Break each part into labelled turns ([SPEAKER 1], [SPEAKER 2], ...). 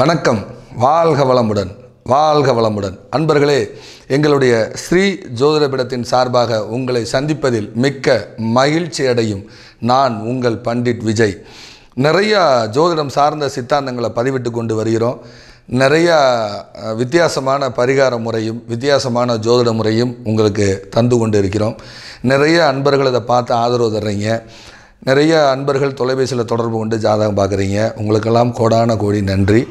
[SPEAKER 1] வணக்கம் வாழ்க வளமுடன் வாழ்க வளமுடன் அன்பர்களே எங்களுடைய ஸ்ரீ ஜோதிடபிடத்தின் சார்பாக உங்களை சந்திப்பதில் மிக்க மகிழ்ச்சி அடையும் நான் உங்கள் பண்டிட் விஜய் நிறையா ஜோதிடம் சார்ந்த சித்தாந்தங்களை பதிவிட்டு கொண்டு வருகிறோம் நிறையா வித்தியாசமான பரிகார முறையும் வித்தியாசமான ஜோதிட முறையும் உங்களுக்கு தந்து கொண்டு இருக்கிறோம் நிறைய அன்பர்கள் அதை பார்த்து ஆதரவு தர்றீங்க நிறைய அன்பர்கள் தொலைபேசியில் தொடர்பு கொண்டு ஜாதகம் பார்க்குறீங்க உங்களுக்கெல்லாம் கோடான கோடி நன்றி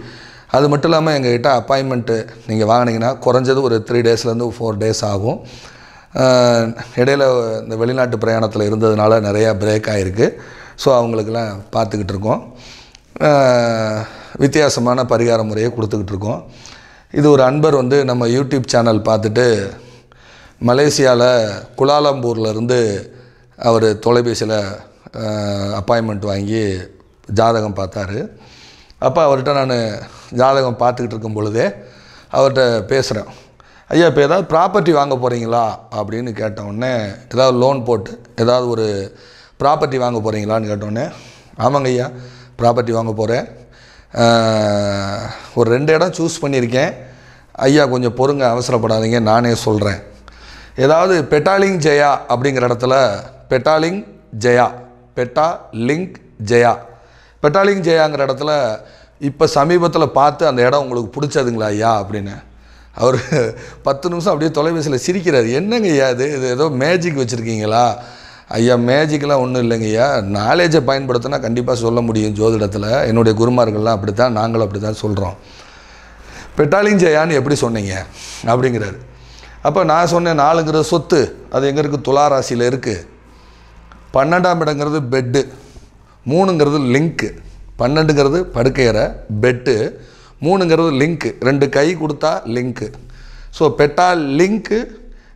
[SPEAKER 1] அது மட்டும் இல்லாமல் எங்கக்கிட்ட அப்பாயின்மெண்ட்டு நீங்கள் வாங்கினீங்கன்னா குறைஞ்சது ஒரு த்ரீ டேஸ்லேருந்து ஃபோர் டேஸ் ஆகும் இடையில் இந்த வெளிநாட்டு பிரயாணத்தில் இருந்ததுனால நிறையா பிரேக் ஆகிருக்கு ஸோ அவங்களுக்கெல்லாம் பார்த்துக்கிட்டு இருக்கோம் வித்தியாசமான பரிகார முறையை கொடுத்துக்கிட்டு இருக்கோம் இது ஒரு அன்பர் வந்து நம்ம யூடியூப் சேனல் பார்த்துட்டு மலேசியாவில் குலாலம்பூர்லேருந்து அவர் தொலைபேசியில் அப்பாயின்மெண்ட் வாங்கி ஜாதகம் பார்த்தாரு அப்போ அவர்கிட்ட நான் ஜாதகம் பார்த்துக்கிட்டு இருக்கும் பொழுதே அவர்கிட்ட பேசுகிறேன் ஐயா இப்போ ஏதாவது ப்ராப்பர்ட்டி வாங்க போகிறீங்களா அப்படின்னு கேட்டவுடனே ஏதாவது லோன் போட்டு ஏதாவது ஒரு ப்ராப்பர்ட்டி வாங்க போகிறீங்களான்னு கேட்டோடனே ஆமாங்க ஐயா ப்ராப்பர்ட்டி வாங்க போகிறேன் ஒரு ரெண்டு இடம் சூஸ் பண்ணியிருக்கேன் ஐயா கொஞ்சம் பொறுங்க அவசரப்படாதீங்க நானே சொல்கிறேன் ஏதாவது பெட்டாலிங் ஜெயா அப்படிங்கிற இடத்துல Petaling Jaya Petaling Jaya Petaling ஜெயாங்கிற இடத்துல இப்போ சமீபத்தில் பார்த்து அந்த இடம் உங்களுக்கு பிடிச்சதுங்களா ஐயா அப்படின்னு அவர் பத்து நிமிஷம் அப்படியே தொலைபேசியில் சிரிக்கிறார் என்னங்க ஐயா இது இது ஏதோ மேஜிக் வச்சுருக்கீங்களா ஐயா மேஜிக்கெலாம் ஒன்றும் இல்லைங்க ஐயா நாலேஜை பயன்படுத்தினா கண்டிப்பாக சொல்ல முடியும் ஜோதிடத்தில் என்னுடைய குருமார்கள்லாம் அப்படி தான் நாங்களும் அப்படி தான் சொல்கிறோம் பெட்டாலிங் ஜெயான்னு எப்படி சொன்னீங்க அப்படிங்கிறாரு அப்போ நான் சொன்னேன் நாலுங்கிற சொத்து அது எங்கே இருக்குது துளாராசியில் ராசியில் இருக்குது பன்னெண்டாம் இடங்கிறது பெட்டு மூணுங்கிறது லிங்க்கு பன்னெண்டுங்கிறது படுக்கையறை பெட்டு மூணுங்கிறது லிங்க்கு ரெண்டு கை கொடுத்தா லிங்க்கு ஸோ பெட்டா லிங்க்கு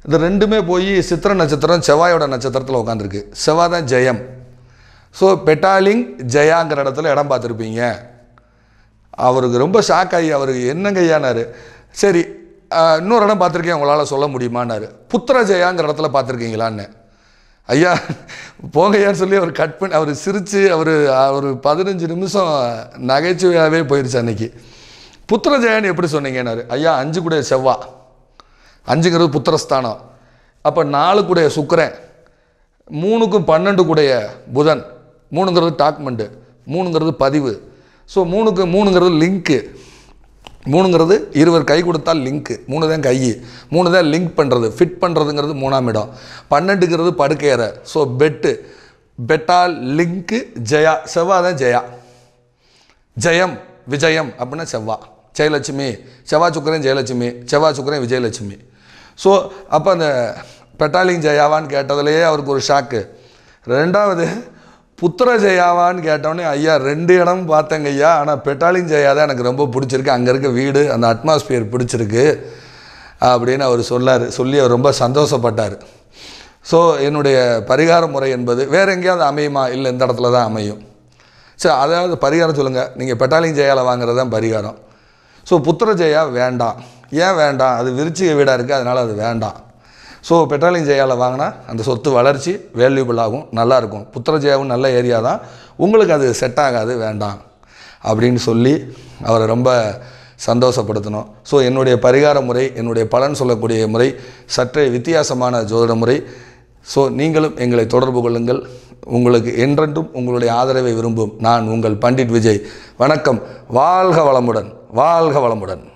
[SPEAKER 1] இந்த ரெண்டுமே போய் சித்திர நட்சத்திரம் செவ்வாயோட நட்சத்திரத்தில் உட்காந்துருக்கு செவ்வாய் தான் ஜெயம் ஸோ பெட்டாலிங் ஜெயாங்கிற இடத்துல இடம் பார்த்துருப்பீங்க அவருக்கு ரொம்ப ஷாக் ஆகி அவருக்கு என்னங்க ஐயானாரு சரி இன்னொரு இடம் பார்த்துருக்கேன் உங்களால் சொல்ல முடியுமான்னாரு புத்திர ஜெயாங்கிற இடத்துல பார்த்துருக்கீங்களான்னு ஐயா போகையார் சொல்லி அவர் கட் பண்ணி அவர் சிரித்து அவர் ஒரு பதினஞ்சு நிமிஷம் நகைச்சுவையாகவே போயிடுச்சு அன்னைக்கு புத்திர ஜெயன் எப்படி சொன்னீங்கன்னாரு ஐயா அஞ்சு கூட செவ்வா அஞ்சுங்கிறது புத்திரஸ்தானம் அப்போ நாலு கூடைய சுக்கரன் மூணுக்கும் பன்னெண்டு கூடைய புதன் மூணுங்கிறது டாக்குமெண்ட்டு மூணுங்கிறது பதிவு ஸோ மூணுக்கு மூணுங்கிறது லிங்க்கு மூணுங்கிறது இருவர் கை கொடுத்தால் லிங்க்கு மூணு தான் கை மூணு தான் லிங்க் பண்ணுறது ஃபிட் பண்ணுறதுங்கிறது மூணாம் இடம் பன்னெண்டுங்கிறது படுக்கையற ஸோ பெட்டு பெட்டால் லிங்க்கு ஜெயா செவ்வா தான் ஜெயா ஜெயம் விஜயம் அப்படின்னா செவ்வா ஜெயலட்சுமி செவ்வா சுக்கரன் ஜெயலட்சுமி செவ்வா சுக்கரன் விஜயலட்சுமி ஸோ அப்போ அந்த பெட்டாலிங் ஜெயாவான்னு கேட்டதுலேயே அவருக்கு ஒரு ஷாக்கு ரெண்டாவது புத்திர ஜெயாவான்னு கேட்டோடனே ஐயா ரெண்டு இடமும் பார்த்தேங்க ஐயா ஆனால் பெட்டாலிங் ஜெயா தான் எனக்கு ரொம்ப பிடிச்சிருக்கு அங்கே இருக்க வீடு அந்த அட்மாஸ்பியர் பிடிச்சிருக்கு அப்படின்னு அவர் சொல்லார் சொல்லி அவர் ரொம்ப சந்தோஷப்பட்டார் ஸோ என்னுடைய பரிகார முறை என்பது வேறு எங்கேயாவது அமையுமா இல்லை இந்த இடத்துல தான் அமையும் சரி அதாவது பரிகாரம் சொல்லுங்கள் நீங்கள் பெட்டாலிங் ஜெயாவில் வாங்குறது தான் பரிகாரம் ஸோ புத்திர ஜெயா வேண்டாம் ஏன் வேண்டாம் அது விருச்சிக வீடாக இருக்குது அதனால் அது வேண்டாம் ஸோ பெட்ரோலியம் ஜெயாவில் வாங்கினா அந்த சொத்து வளர்ச்சி வேல்யூபிள் ஆகும் நல்லாயிருக்கும் புத்திரஜெயாவும் நல்ல ஏரியா தான் உங்களுக்கு அது செட் ஆகாது வேண்டாம் அப்படின்னு சொல்லி அவரை ரொம்ப சந்தோஷப்படுத்தணும் ஸோ என்னுடைய பரிகார முறை என்னுடைய பலன் சொல்லக்கூடிய முறை சற்றே வித்தியாசமான ஜோதிட முறை ஸோ நீங்களும் எங்களை தொடர்பு கொள்ளுங்கள் உங்களுக்கு என்றென்றும் உங்களுடைய ஆதரவை விரும்பும் நான் உங்கள் பண்டிட் விஜய் வணக்கம் வாழ்க வளமுடன் வாழ்க வளமுடன்